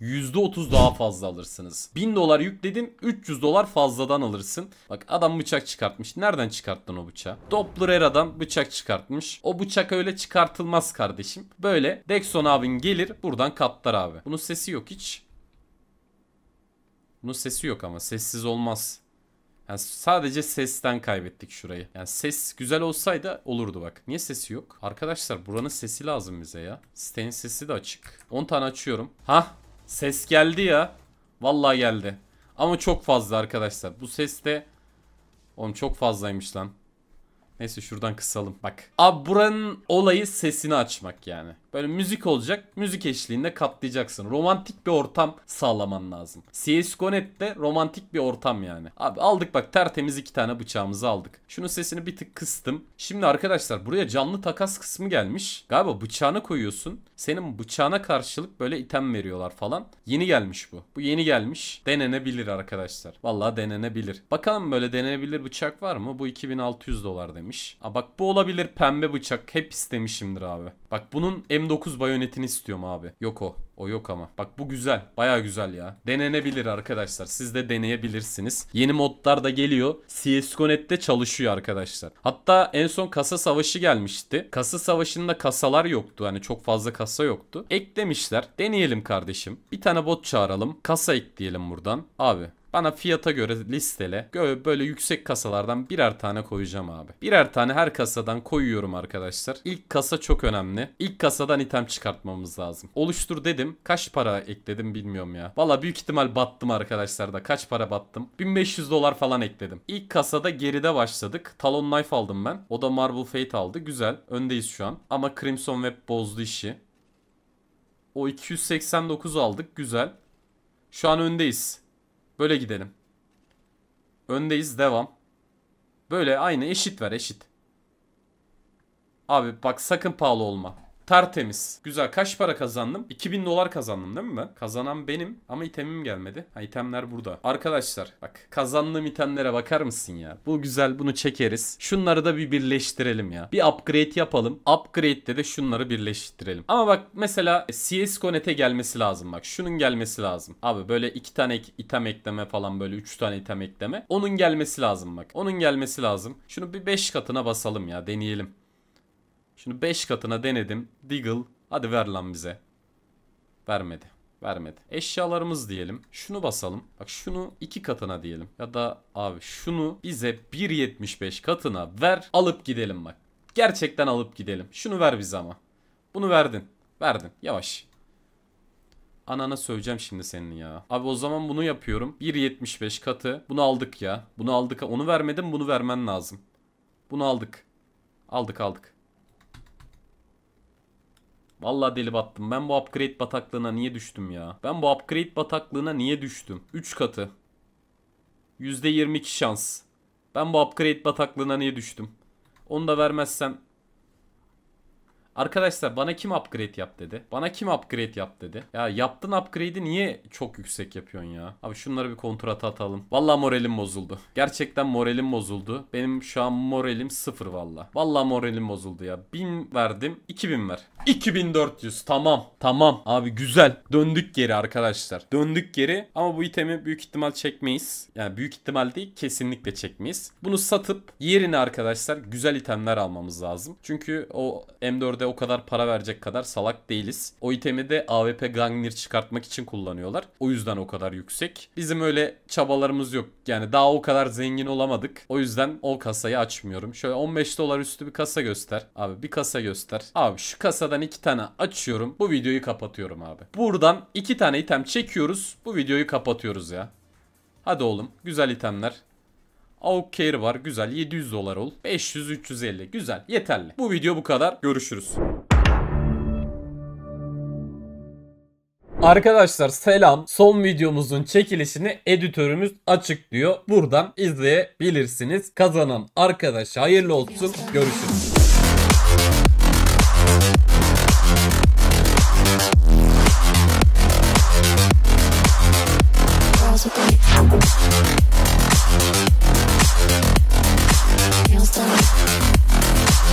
%30 daha fazla alırsınız. 1000 dolar yükledim 300 dolar fazladan alırsın. Bak adam bıçak çıkartmış. Nereden çıkarttın o bıçağı? Doppler adam bıçak çıkartmış. O bıçak öyle çıkartılmaz kardeşim. Böyle Dexon abin gelir buradan katlar abi. Bunun sesi yok hiç. Bunun sesi yok ama sessiz olmaz. Yani sadece sesten kaybettik şurayı. Yani ses güzel olsaydı olurdu bak. Niye sesi yok? Arkadaşlar buranın sesi lazım bize ya. Sitenin sesi de açık. 10 tane açıyorum. Hah Ses geldi ya. Vallahi geldi. Ama çok fazla arkadaşlar. Bu ses de... Oğlum çok fazlaymış lan. Neyse şuradan kısalım bak. Abi buranın olayı sesini açmak yani. Böyle müzik olacak. Müzik eşliğinde katlayacaksın. Romantik bir ortam sağlaman lazım. CSGO de romantik bir ortam yani. Abi aldık bak tertemiz iki tane bıçağımızı aldık. Şunun sesini bir tık kıstım. Şimdi arkadaşlar buraya canlı takas kısmı gelmiş. Galiba bıçağını koyuyorsun. Senin bıçağına karşılık böyle item veriyorlar falan. Yeni gelmiş bu. Bu yeni gelmiş. Denenebilir arkadaşlar. Vallahi denenebilir. Bakalım böyle denenebilir bıçak var mı? Bu 2600 dolar demiş gelmiş. Aa, bak bu olabilir pembe bıçak. Hep istemişimdir abi. Bak bunun M9 bayonetini istiyorum abi. Yok o. O yok ama. Bak bu güzel. Baya güzel ya. Denenebilir arkadaşlar. Siz de deneyebilirsiniz. Yeni modlar da geliyor. CSGO.net'te çalışıyor arkadaşlar. Hatta en son kasa savaşı gelmişti. Kasa savaşında kasalar yoktu. Hani çok fazla kasa yoktu. Eklemişler. Deneyelim kardeşim. Bir tane bot çağıralım. Kasa ekleyelim buradan. Abi bana fiyata göre listele. Böyle yüksek kasalardan birer tane koyacağım abi. Birer tane her kasadan koyuyorum arkadaşlar. İlk kasa çok önemli. İlk kasadan item çıkartmamız lazım. Oluştur dedim. Kaç para ekledim bilmiyorum ya. Valla büyük ihtimal battım arkadaşlar da. Kaç para battım? 1500 dolar falan ekledim. İlk kasada geride başladık. Talon Knife aldım ben. O da Marble Fate aldı. Güzel. Öndeyiz şu an. Ama Crimson Web bozdu işi. O 289 aldık. Güzel. Şu an öndeyiz. Böyle gidelim. Öndeyiz devam. Böyle aynı eşit ver eşit. Abi bak sakın pahalı olma. Tertemiz. Güzel. Kaç para kazandım? 2000 dolar kazandım değil mi ben? Kazanan benim ama itemim gelmedi. Ha itemler burada. Arkadaşlar bak kazandığım itemlere bakar mısın ya? Bu güzel bunu çekeriz. Şunları da bir birleştirelim ya. Bir upgrade yapalım. Upgrade'de de şunları birleştirelim. Ama bak mesela CSGO Net'e gelmesi lazım bak. Şunun gelmesi lazım. Abi böyle iki tane item ekleme falan böyle üç tane item ekleme. Onun gelmesi lazım bak. Onun gelmesi lazım. Şunu bir beş katına basalım ya deneyelim. Şimdi 5 katına denedim. Deagle hadi ver lan bize. Vermedi. Vermedi. Eşyalarımız diyelim. Şunu basalım. Bak şunu 2 katına diyelim. Ya da abi şunu bize 1.75 katına ver. Alıp gidelim bak. Gerçekten alıp gidelim. Şunu ver bize ama. Bunu verdin. Verdin. Yavaş. Anana söyleyeceğim şimdi senin ya. Abi o zaman bunu yapıyorum. 1.75 katı. Bunu aldık ya. Bunu aldık. Onu vermedim. Bunu vermen lazım. Bunu aldık. Aldık aldık. Vallahi deli battım. Ben bu upgrade bataklığına niye düştüm ya? Ben bu upgrade bataklığına niye düştüm? 3 katı. %22 şans. Ben bu upgrade bataklığına niye düştüm? Onu da vermezsem Arkadaşlar bana kim upgrade yap dedi. Bana kim upgrade yap dedi. Ya yaptın upgrade'i niye çok yüksek yapıyorsun ya? Abi şunları bir kontrata atalım. Valla moralim bozuldu. Gerçekten moralim bozuldu. Benim şu an moralim sıfır valla. Valla moralim bozuldu ya. 1000 verdim. 2000 ver. 2400 tamam. Tamam abi güzel. Döndük geri arkadaşlar. Döndük geri ama bu itemi büyük ihtimal çekmeyiz. Yani büyük ihtimal değil kesinlikle çekmeyiz. Bunu satıp yerine arkadaşlar güzel itemler almamız lazım. Çünkü o M4 de o kadar para verecek kadar salak değiliz. O itemi de AWP Gangnir çıkartmak için kullanıyorlar. O yüzden o kadar yüksek. Bizim öyle çabalarımız yok. Yani daha o kadar zengin olamadık. O yüzden o kasayı açmıyorum. Şöyle 15 dolar üstü bir kasa göster. Abi bir kasa göster. Abi şu kasadan iki tane açıyorum. Bu videoyu kapatıyorum abi. Buradan iki tane item çekiyoruz. Bu videoyu kapatıyoruz ya. Hadi oğlum güzel itemler. AUK Care var. Güzel. 700 dolar ol. 500-350. Güzel. Yeterli. Bu video bu kadar. Görüşürüz. Arkadaşlar selam. Son videomuzun çekilişini editörümüz açıklıyor. Buradan izleyebilirsiniz. Kazanan arkadaş hayırlı olsun. Görüşürüz.